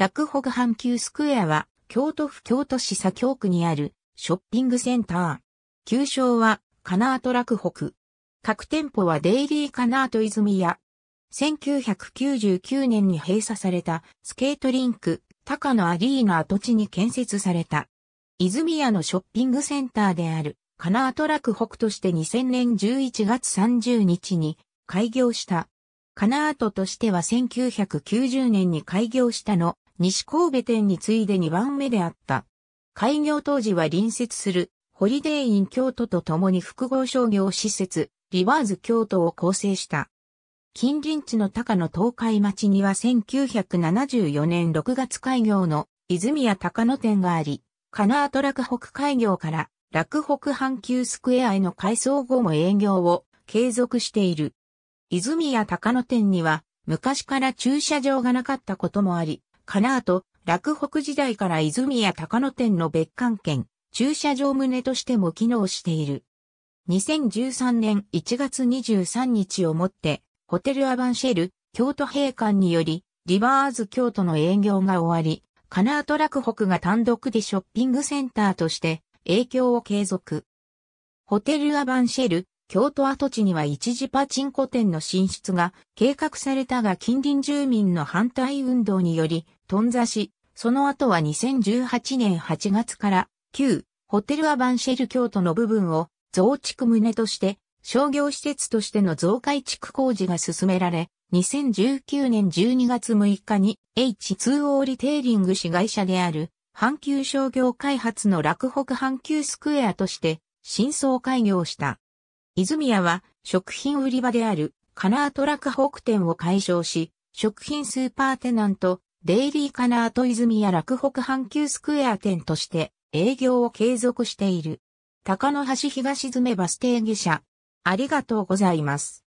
楽北阪急スクエアは、京都府京都市左京区にあるショッピングセンター。旧称は、カナート楽北。各店舗はデイリーカナート泉や、1999年に閉鎖されたスケートリンク、高野アリーナ跡地に建設された。泉屋のショッピングセンターである、カナ金跡洛北として2000年11月30日に開業した。カナートとしては1990年に開業したの西神戸店に次いで2番目であった。開業当時は隣接するホリデーイン京都と共に複合商業施設、リバーズ京都を構成した。近隣地の高野東海町には1974年6月開業の泉谷高野店があり、カナトラク北開業から落北阪急スクエアへの改装後も営業を継続している。泉谷高野店には昔から駐車場がなかったこともあり、カナーと、洛北時代から泉谷高野店の別館兼、駐車場棟としても機能している。2013年1月23日をもって、ホテルアバンシェル、京都閉館により、リバーズ京都の営業が終わり、カナート洛北が単独でショッピングセンターとして、影響を継続。ホテルアバンシェル、京都跡地には一時パチンコ店の進出が計画されたが近隣住民の反対運動により、頓挫し、その後は2018年8月から旧ホテルアバンシェル京都の部分を増築旨として商業施設としての増改築工事が進められ、2019年12月6日に H2O リテイリング市会社である阪急商業開発の落北阪急スクエアとして新装開業した。泉屋は食品売り場であるカナート洛北店を解消し、食品スーパーテナント、デイリーカナート泉屋洛北阪急スクエア店として営業を継続している。高野橋東詰バス停下車。ありがとうございます。